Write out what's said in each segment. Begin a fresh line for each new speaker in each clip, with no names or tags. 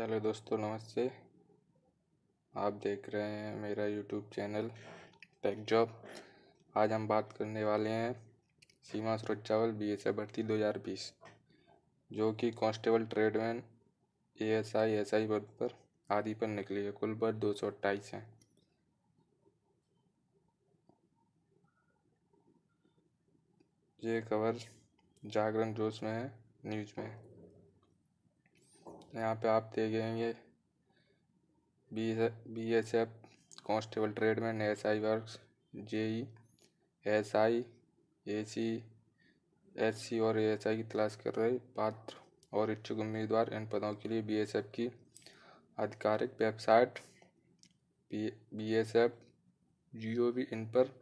hello दोस्तों नमस्ते आप देख रहे हैं मेरा यूट्यूब चैनल टेक जॉब आज हम बात करने वाले हैं सीमा चावल बी एस भर्ती दो हज़ार बीस जो कि constable tradesman A S I S I पद पर आदि पर निकली है कुल पर दो सौ अट्ठाईस हैं ये खबर जागरण जोश में है न्यूज में यहाँ पे आप देखेंगे B B S F constable tradesman S I work JE S I A C S C और एस आई की तलाश कर रहे पात्र और इच्छुक उम्मीदवार इन पदों के लिए बी एस एफ की आधिकारिक website B S F G O V in पर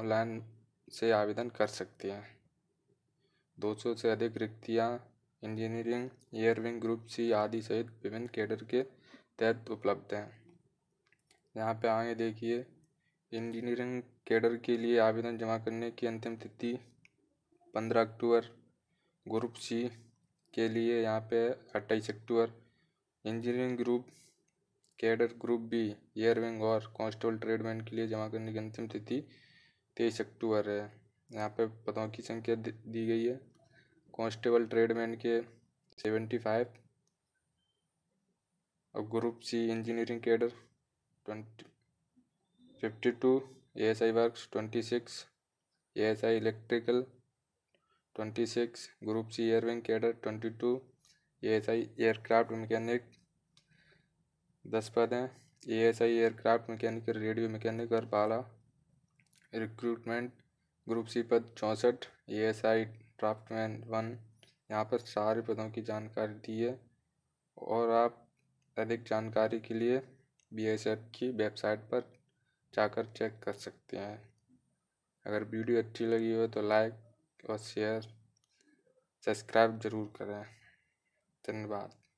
ऑनलाइन से आवेदन कर सकते हैं दो सौ से अधिक रिक्तियाँ इंजीनियरिंग एयरविंग ग्रुप सी आदि सहित विभिन्न कैडर के तहत उपलब्ध हैं यहाँ पे आगे देखिए इंजीनियरिंग कैडर के लिए आवेदन जमा करने की अंतिम तिथि पंद्रह अक्टूबर ग्रुप सी के लिए यहाँ पे अट्ठाईस अक्टूबर engineering group cadre group B airwing और कॉन्स्टेबल ट्रेडमैन के लिए जमा करने की अंतिम तिथि तेईस अक्टूबर है यहाँ पे पदों की संख्या दी गई है कांस्टेबल ट्रेडमैन के सेवेंटी फाइव और group C engineering cadre twenty fifty two A S I works twenty six A S I electrical twenty six group C airwing cadre twenty two A S I aircraft mechanic दस पद हैं A S I aircraft mechanic radio mechanic और बाला recruitment group C पद चौंसठ A S I man one यहाँ पर सारे पदों की जानकारी दी है और आप अधिक जानकारी के लिए बी की वेबसाइट पर जाकर चेक कर सकते हैं अगर वीडियो अच्छी लगी हो तो लाइक और शेयर सब्सक्राइब ज़रूर करें धन्यवाद